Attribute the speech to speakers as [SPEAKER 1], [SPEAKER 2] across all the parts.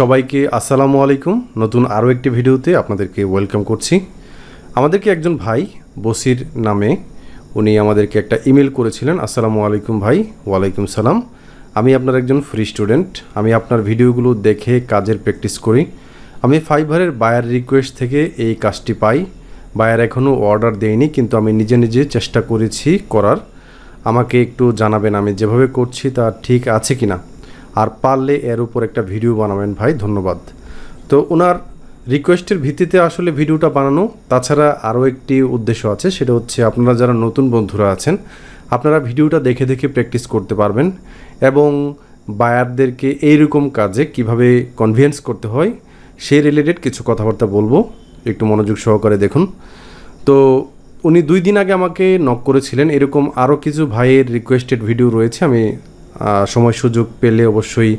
[SPEAKER 1] সবাইকে আসসালামু আলাইকুম নতুন আরও একটি ভিডিওতে আপনাদেরকে ওয়েলকাম করছি আমাদেরকে একজন ভাই বসির নামে উনি আমাদেরকে একটা ইমেল করেছিলেন আসসালামু আলাইকুম ভাই ওয়ালাইকুম সালাম আমি আপনার একজন ফ্রি স্টুডেন্ট আমি আপনার ভিডিওগুলো দেখে কাজের প্র্যাকটিস করি আমি ফাইবারের বায়ার রিকোয়েস্ট থেকে এই কাজটি পাই বায়ার এখনও অর্ডার দেয়নি কিন্তু আমি নিজে নিজে চেষ্টা করেছি করার আমাকে একটু জানাবেন আমি যেভাবে করছি তা ঠিক আছে কি না আর পারলে এর উপর একটা ভিডিও বানাবেন ভাই ধন্যবাদ তো ওনার রিকোয়েস্টের ভিত্তিতে আসলে ভিডিওটা বানানো তাছাড়া আরও একটি উদ্দেশ্য আছে সেটা হচ্ছে আপনারা যারা নতুন বন্ধুরা আছেন আপনারা ভিডিওটা দেখে দেখে প্র্যাকটিস করতে পারবেন এবং বায়ারদেরকে এইরকম কাজে কিভাবে কনভিন্স করতে হয় সে রিলেটেড কিছু কথাবার্তা বলবো একটু মনোযোগ সহকারে দেখুন তো উনি দুই দিন আগে আমাকে নক করেছিলেন এরকম আরও কিছু ভাইয়ের রিকোয়েস্টেড ভিডিও রয়েছে আমি সময় সুযোগ পেলে অবশ্যই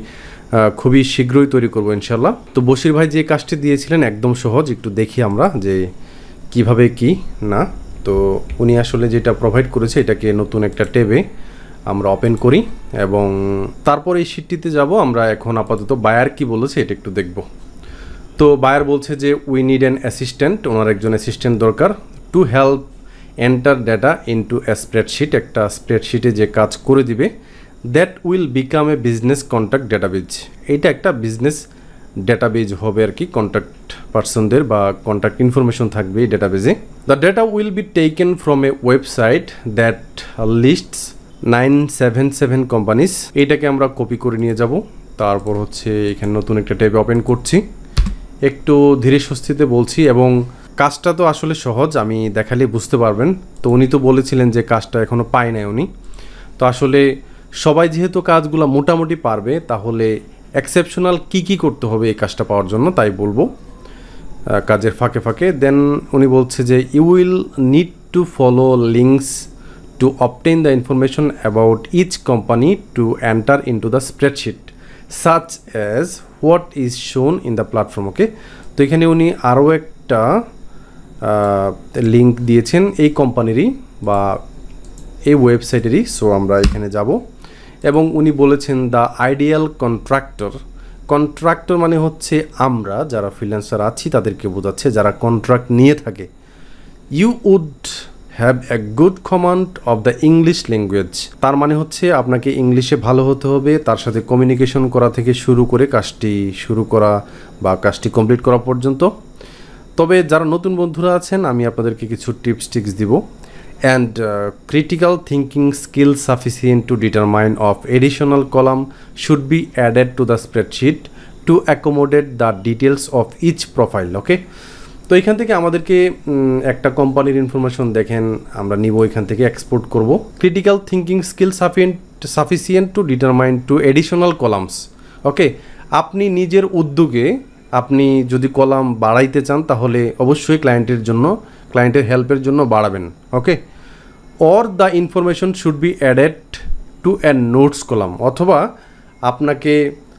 [SPEAKER 1] খুবই শীঘ্রই তৈরি করবো ইনশাল্লাহ তো বশির ভাই যে কাজটি দিয়েছিলেন একদম সহজ একটু দেখি আমরা যে কিভাবে কি না তো উনি আসলে যেটা প্রোভাইড করেছে এটাকে নতুন একটা টেবে আমরা ওপেন করি এবং তারপর এই শিটটিতে যাব আমরা এখন আপাতত বায়ার কি বলেছে এটা একটু দেখব তো বায়ার বলছে যে উই নিড অ্যান অ্যাসিস্ট্যান্ট ওনার একজন অ্যাসিস্ট্যান্ট দরকার to help enter data into spreadsheet একটা স্প্রেডশিটে যে কাজ করে দিবে that will become a business contact database এটা একটা বিজনেস ডেটাবেজ হবে আর কি কন্ট্যাক্ট পার্সনদের বা কন্ট্যাক্ট ইনফরমেশন থাকবে এই ডেটাবেজে the data will be taken from a website that lists nine seven seven companies এইটাকে আমরা কপি করে নিয়ে যাব তারপর হচ্ছে এখানে নতুন একটা ট্যাবে ওপেন করছি একটু ধীরে স্বস্তিতে বলছি এবং কাজটা তো আসলে সহজ আমি দেখালে বুঝতে পারবেন তো উনি তো বলেছিলেন যে কাজটা এখনও পায় নাই উনি তো আসলে সবাই যেহেতু কাজগুলো মোটামুটি পারবে তাহলে এক্সেপশনাল কি কি করতে হবে এই কাজটা পাওয়ার জন্য তাই বলবো কাজের ফাঁকে ফাঁকে দেন উনি বলছে যে you will need to follow links to obtain the information about each company to enter in to the spreadsheet such as what is shown in the platform okay তো এখানে উনি আরও একটা লিঙ্ক দিয়েছেন এই কোম্পানিরই বা এই ওয়েবসাইটেরই সো আমরা এখানে যাব এবং উনি বলেছেন দ্য আইডিয়াল কন্ট্রাক্টর কন্ট্রাক্টর মানে হচ্ছে আমরা যারা ফ্রিল্যান্সার আছি তাদেরকে বোঝাচ্ছে যারা কন্ট্রাক্ট নিয়ে থাকে you would have a good command of the English language তার মানে হচ্ছে আপনাকে ইংলিশে ভালো হতে হবে তার সাথে কমিউনিকেশন করা থেকে শুরু করে কাজটি শুরু করা বা কাজটি কমপ্লিট করা পর্যন্ত তবে যারা নতুন বন্ধুরা আছেন আমি আপনাদেরকে কিছু টিপস টিক্স দিব and uh, critical thinking skill sufficient to determine additional additional column should be added to the spreadsheet to accommodate the details of each profile okay তো এখান থেকে আমাদেরকে একটা কোম্পানির ইনফরমেশন দেখেন আমরা নিব এখান থেকে এক্সপোর্ট করব critical thinking skill sufficient sufficient to determine to additional columns okay আপনি নিজের উদ্যোগে আপনি যদি কলাম বাড়াইতে চান তাহলে অবশ্যই ক্লায়েন্টের জন্য ক্লায়েন্টের হেল্পের জন্য বাড়াবেন okay or the information should be added to and notes column অথবা আপনাকে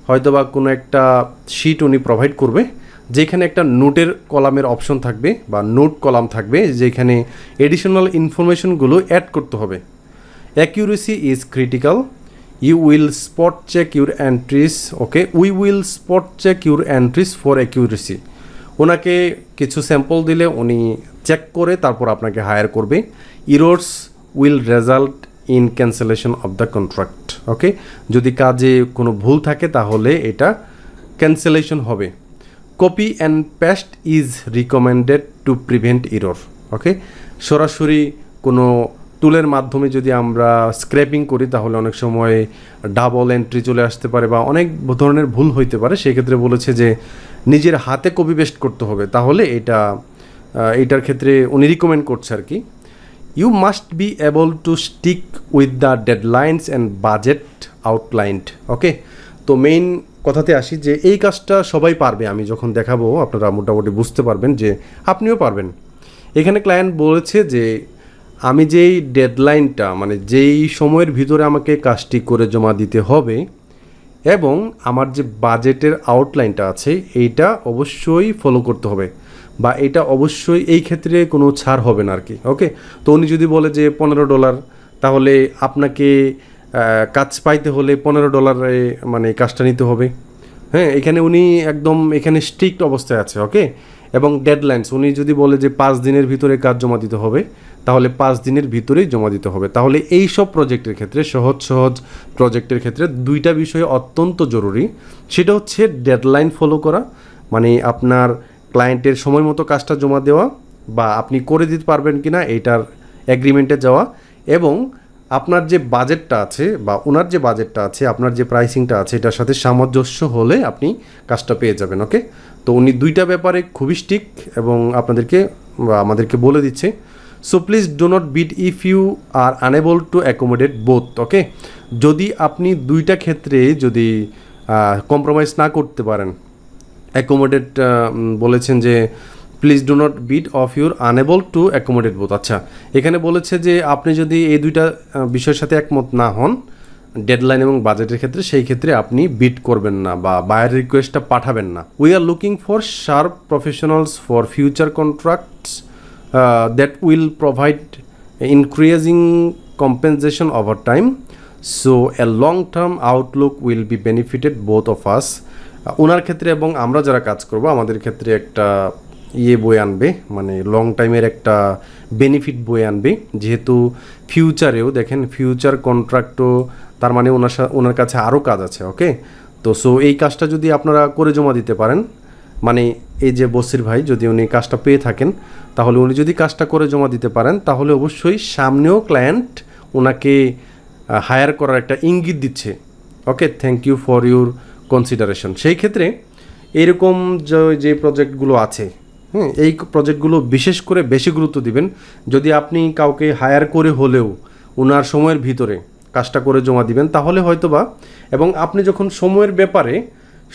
[SPEAKER 1] হয়তোবা কোনো একটা শিট উনি প্রোভাইড করবে যেখানে একটা নোটের কলামের অপশন থাকবে বা নোট কলাম থাকবে যেখানে এডিশনাল ইনফরমেশনগুলো অ্যাড করতে হবে accuracy is critical you will spot check your entries okay we will spot check your entries for accuracy ওনাকে কিছু স্যাম্পল দিলে উনি চেক করে তারপর আপনাকে হায়ার করবে errors will result in cancellation of the contract okay যদি কাজে কোনো ভুল থাকে তাহলে এটা ক্যান্সেলেশন হবে copy and paste is recommended to prevent error okay সরাসরি কোনো টুলের মাধ্যমে যদি আমরা স্ক্র্যাপিং করি তাহলে অনেক সময় ডাবল এন্ট্রি চলে আসতে পারে বা অনেক ধরনের ভুল হইতে পারে সেক্ষেত্রে বলেছে যে নিজের হাতে কপি পেস্ট করতে হবে তাহলে এটা এটার ক্ষেত্রে উনি রিকমেন্ড করছে আর কি you must be able to stick with the deadlines and budget outlined okay তো মেইন কথাতে আসি যে এই কাজটা সবাই পারবে আমি যখন দেখাবো আপনারা মোটামুটি বুঝতে পারবেন যে আপনিও পারবেন এখানে ক্লায়েন্ট বলেছে যে আমি যেই ডেডলাইনটা মানে যেই সময়ের ভিতরে আমাকে কাজটি করে জমা দিতে হবে এবং আমার যে বাজেটের আউটলাইনটা আছে এইটা অবশ্যই ফলো করতে হবে বা এটা অবশ্যই এই ক্ষেত্রে কোনো ছাড় হবে না আর কি ওকে তো উনি যদি বলে যে পনেরো ডলার তাহলে আপনাকে কাজ পাইতে হলে পনেরো ডলারে মানে কাজটা নিতে হবে হ্যাঁ এখানে উনি একদম এখানে স্ট্রিক্ট অবস্থায় আছে ওকে এবং ডেডলাইন্স উনি যদি বলে যে পাঁচ দিনের ভিতরে কাজ জমা দিতে হবে তাহলে পাঁচ দিনের ভিতরেই জমা দিতে হবে তাহলে এই সব প্রজেক্টের ক্ষেত্রে সহজ সহজ প্রজেক্টের ক্ষেত্রে দুইটা বিষয় অত্যন্ত জরুরি সেটা হচ্ছে ডেডলাইন ফলো করা মানে আপনার ক্লায়েন্টের সময় মতো কাজটা জমা দেওয়া বা আপনি করে দিতে পারবেন কি না এইটার অ্যাগ্রিমেন্টে যাওয়া এবং আপনার যে বাজেটটা আছে বা ওনার যে বাজেটটা আছে আপনার যে প্রাইসিংটা আছে এটার সাথে সামঞ্জস্য হলে আপনি কাজটা পেয়ে যাবেন ওকে তো উনি দুইটা ব্যাপারে খুবই স্টিক এবং আপনাদেরকে বা আমাদেরকে বলে দিচ্ছে so please do not bid if you are unable to accommodate both okay যদি আপনি দুইটা ক্ষেত্রে যদি কম্প্রোমাইজ না করতে পারেন অ্যাকোমোডেট uh, বলেছেন যে please do not bid of your unable to accommodate both আচ্ছা এখানে বলেছে যে আপনি যদি এই দুইটা বিষয়ের সাথে একমত না হন ডেডলাইন এবং বাজেটের ক্ষেত্রে সেই ক্ষেত্রে আপনি বিট করবেন না বা বায়ার রিকোয়েস্টটা পাঠাবেন না we are looking for sharp professionals for future contracts that will provide increasing compensation over time so a long term outlook will be benefited both of us ওনার ক্ষেত্রে এবং আমরা যারা কাজ করব আমাদের ক্ষেত্রে একটা ইয়ে বই আনবে মানে লং টাইমের একটা বেনিফিট বই আনবে যেহেতু ফিউচারেও দেখেন ফিউচার কন্ট্রাক্টও তার মানে ওনার ওনার কাছে আরও কাজ আছে ওকে তো সো এই কাজটা যদি আপনারা করে জমা দিতে পারেন মানে এই যে বসির ভাই যদি উনি কাজটা পেয়ে থাকেন তাহলে উনি যদি কাজটা করে জমা দিতে পারেন তাহলে অবশ্যই সামনেও ক্লায়েন্ট ওনাকে হায়ার করার একটা ইঙ্গিত দিচ্ছে okay thank you for your consideration সেই ক্ষেত্রে এরকম যে প্রজেক্টগুলো আছে হ্যাঁ এই প্রজেক্টগুলো বিশেষ করে বেশি গুরুত্ব দিবেন যদি আপনি কাউকে হায়ার করে হলেও ওনার সময়ের ভিতরে কাজটা করে জমা দিবেন তাহলে হয়তোবা এবং আপনি যখন সময়ের ব্যাপারে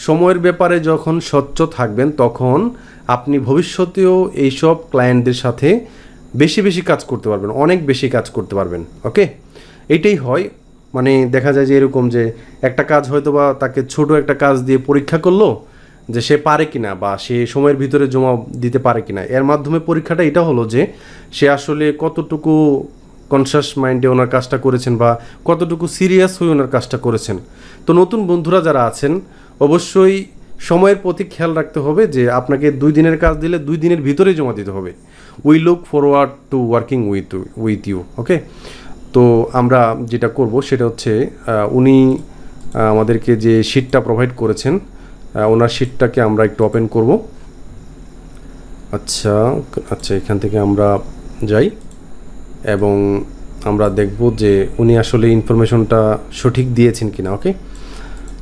[SPEAKER 1] সময়ের ব্যাপারে যখন স্বচ্ছ থাকবেন তখন আপনি ভবিষ্যতেও এইসব ক্লায়েন্টদের সাথে বেশি বেশি কাজ করতে পারবেন অনেক বেশি কাজ করতে পারবেন ওকে এটাই হয় মানে দেখা যায় যে এরকম যে একটা কাজ হয়তো বা তাকে ছোট একটা কাজ দিয়ে পরীক্ষা করলো যে সে পারে কি না বা সে সময়ের ভিতরে জমা দিতে পারে কি না এর মাধ্যমে পরীক্ষাটা এটা হলো যে সে আসলে কতটুকু কনসাস মাইন্ডে ওনার কাজটা করেছেন বা কতটুকু সিরিয়াস হয়ে ওনার কাজটা করেছেন তো নতুন বন্ধুরা যারা আছেন অবশ্যই সময়ের প্রতি খেয়াল রাখতে হবে যে আপনাকে দুই দিনের কাজ দিলে দুই দিনের ভিতরে জমা দিতে হবে we look forward to working with with you okay তো আমরা যেটা করব সেটা হচ্ছে উনি আমাদেরকে যে শিটটা প্রোভাইড করেছেন ওনার শিটটাকে আমরা একটু ওপেন করব আচ্ছা আচ্ছা এখান থেকে আমরা যাই এবং আমরা দেখব যে উনি আসলে ইনফরমেশনটা সঠিক দিয়েছেন কিনা ওকে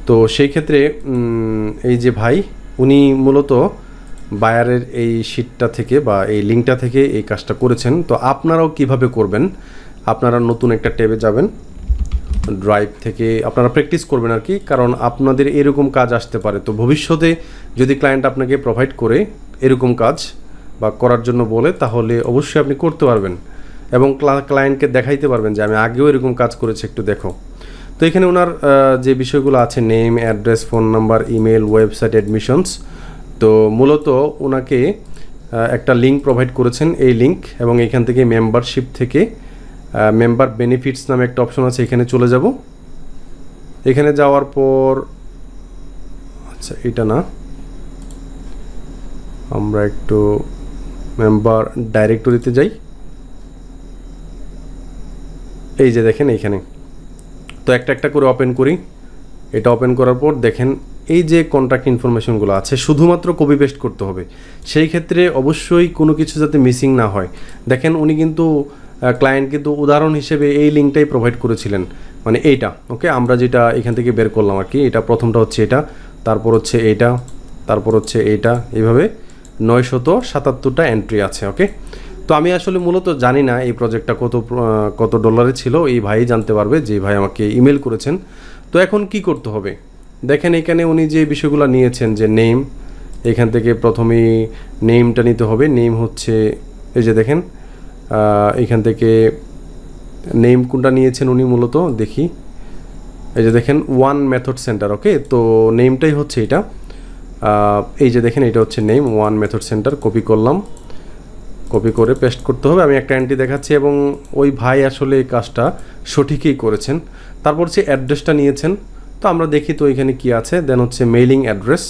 [SPEAKER 1] তো সেই ক্ষেত্রে এই যে ভাই উনি মূলত বায়ারের এই শিটটা থেকে বা এই লিঙ্কটা থেকে এই কাজটা করেছেন তো আপনারাও কিভাবে করবেন আপনারা নতুন একটা ট্যাবে যাবেন ড্রাইভ থেকে আপনারা প্র্যাকটিস করবেন আর কি কারণ আপনাদের এরকম কাজ আসতে পারে তো ভবিষ্যতে যদি ক্লায়েন্ট আপনাকে প্রোভাইড করে এরকম কাজ বা করার জন্য বলে তাহলে অবশ্যই আপনি করতে পারবেন এবং ক্লায়েন্টকে দেখাইতে পারবেন যে আমি আগেও এরকম কাজ করেছি একটু দেখো তো এখানে ওনার যে বিষয়গুলো আছে name address phone number email website admissions তো মূলত ওনাকে একটা লিঙ্ক প্রোভাইড করেছেন এই লিঙ্ক এবং এখান থেকে মেম্বারশিপ থেকে মেম্বার বেনিফিটস নামে একটা অপশন আছে এখানে চলে যাব এখানে যাওয়ার পর আচ্ছা এটা না আমরা একটু মেম্বার ডাইরেক্টরিতে যাই এই যে দেখেন এইখানে তো একটা একটা করে ওপেন করি এটা ওপেন করার পর দেখেন এই যে কন্ট্যাক্ট ইনফরমেশনগুলো আছে শুধুমাত্র কপি পেস্ট করতে হবে সেই ক্ষেত্রে অবশ্যই কোনো কিছু যাতে মিসিং না হয় দেখেন উনি কিন্তু ক্লায়েন্ট কিন্তু উদাহরণ হিসেবে এই লিঙ্কটাই প্রোভাইড করেছিলেন মানে এইটা ওকে আমরা যেটা এখান থেকে বের করলাম আর কি এটা প্রথমটা হচ্ছে এটা তারপর হচ্ছে এইটা তারপর হচ্ছে এইটা এইভাবে নয়শত সাতাত্তরটা এন্ট্রি আছে ওকে তো আমি আসলে মূলত জানি না এই প্রজেক্টটা কত কত ডলারে ছিল এই ভাই জানতে পারবে যে ভাই আমাকে ইমেল করেছেন তো এখন কি করতে হবে দেখেন এখানে উনি যে বিষয়গুলো নিয়েছেন যে নেম এখান থেকে প্রথমেই নেমটা নিতে হবে নেম হচ্ছে এই যে দেখেন এখান থেকে নেম কোনটা নিয়েছেন উনি মূলত দেখি এই যে দেখেন ওয়ান মেথড সেন্টার ওকে তো নেমটাই হচ্ছে এটা এই যে দেখেন এটা হচ্ছে name one method center copy করলাম কপি করে পেস্ট করতে হবে আমি একটা অ্যান্টি দেখাচ্ছি এবং ওই ভাই আসলে এই কাজটা সঠিকই করেছেন তারপর হচ্ছে অ্যাড্রেসটা নিয়েছেন তো আমরা দেখি তো এখানে কি আছে দেন হচ্ছে মেইলিং অ্যাড্রেস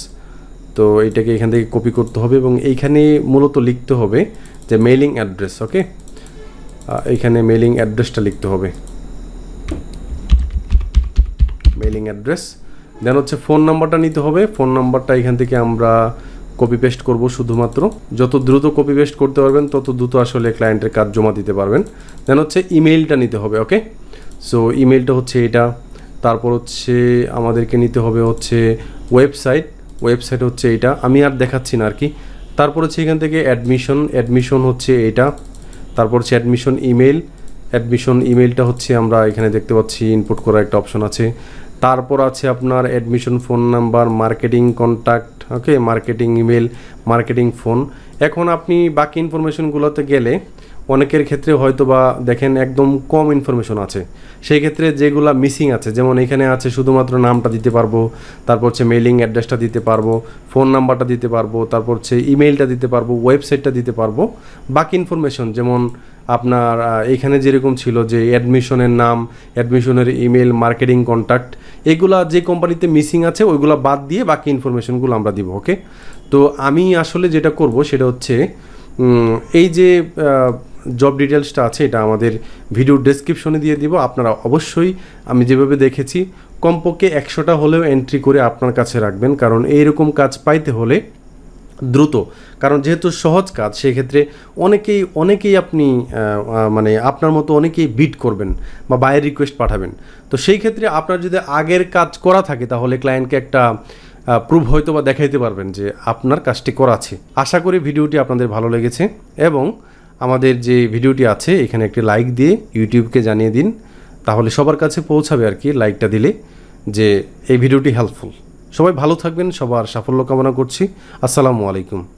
[SPEAKER 1] তো এটাকে এখান থেকে কপি করতে হবে এবং এইখানে মূলত লিখতে হবে যে মেইলিং অ্যাড্রেস ওকে এখানে মেলিং অ্যাড্রেসটা লিখতে হবে মেলিং অ্যাড্রেস দেন হচ্ছে ফোন নাম্বারটা নিতে হবে ফোন নাম্বারটা এখান থেকে আমরা কপি পেস্ট করব শুধুমাত্র যত দ্রুত কপি পেস্ট করতে পারবেন তত দ্রুত আসলে ক্লায়েন্টের কাজ জমা দিতে পারবেন দেন হচ্ছে ইমেইলটা নিতে হবে ওকে সো ইমেইলটা হচ্ছে এটা তারপর হচ্ছে আমাদেরকে নিতে হবে হচ্ছে ওয়েবসাইট ওয়েবসাইট হচ্ছে এটা আমি আর দেখাচ্ছি না আর কি তারপর হচ্ছে এখান থেকে অ্যাডমিশন অ্যাডমিশন হচ্ছে এটা তারপর হচ্ছে অ্যাডমিশন ইমেল অ্যাডমিশন ইমেলটা হচ্ছে আমরা এখানে দেখতে পাচ্ছি ইনপুট করার একটা অপশন আছে তারপর আছে আপনার admission phone number marketing contact okay marketing email marketing phone এখন আপনি বাকি ইনফরমেশনগুলোতে গেলে অনেকের ক্ষেত্রে হয়তো বা দেখেন একদম কম ইনফরমেশন আছে সেই ক্ষেত্রে যেগুলো মিসিং আছে যেমন এখানে আছে শুধুমাত্র নামটা দিতে পারবো তারপর হচ্ছে মেলিং অ্যাড্রেসটা দিতে পারবো ফোন নাম্বারটা দিতে পারবো তারপর হচ্ছে ইমেলটা দিতে পারবো ওয়েবসাইটটা দিতে পারবো বাকি ইনফরমেশন যেমন আপনার এখানে যেরকম ছিল যে অ্যাডমিশনের নাম অ্যাডমিশনের ইমেল মার্কেটিং কন্ট্যাক্ট এগুলা যে কোম্পানিতে মিসিং আছে ওইগুলো বাদ দিয়ে বাকি ইনফরমেশনগুলো আমরা দিব ওকে তো আমি আসলে যেটা করব সেটা হচ্ছে এই যে জব ডিটেলসটা আছে এটা আমাদের ভিডিও ডেসক্রিপশনে দিয়ে দিব আপনারা অবশ্যই আমি যেভাবে দেখেছি কমপক্ষে একশোটা হলেও এন্ট্রি করে আপনার কাছে রাখবেন কারণ এইরকম কাজ পাইতে হলে দ্রুত কারণ যেহেতু সহজ কাজ সেক্ষেত্রে অনেকেই অনেকেই আপনি মানে আপনার মতো অনেকেই বিট করবেন বা বাইরের রিকোয়েস্ট পাঠাবেন তো সেই ক্ষেত্রে আপনার যদি আগের কাজ করা থাকে তাহলে ক্লায়েন্টকে একটা প্রুভ হয়তো বা দেখাইতে পারবেন যে আপনার কাজটি করা আছে আশা করি ভিডিওটি আপনাদের ভালো লেগেছে এবং আমাদের যে ভিডিওটি আছে এখানে একটি লাইক দিয়ে ইউটিউবকে জানিয়ে দিন তাহলে সবার কাছে পৌঁছাবে আর কি লাইকটা দিলে যে এই ভিডিওটি হেল্পফুল সবাই ভালো থাকবেন সবার সাফল্য কামনা করছি আসসালামু আলাইকুম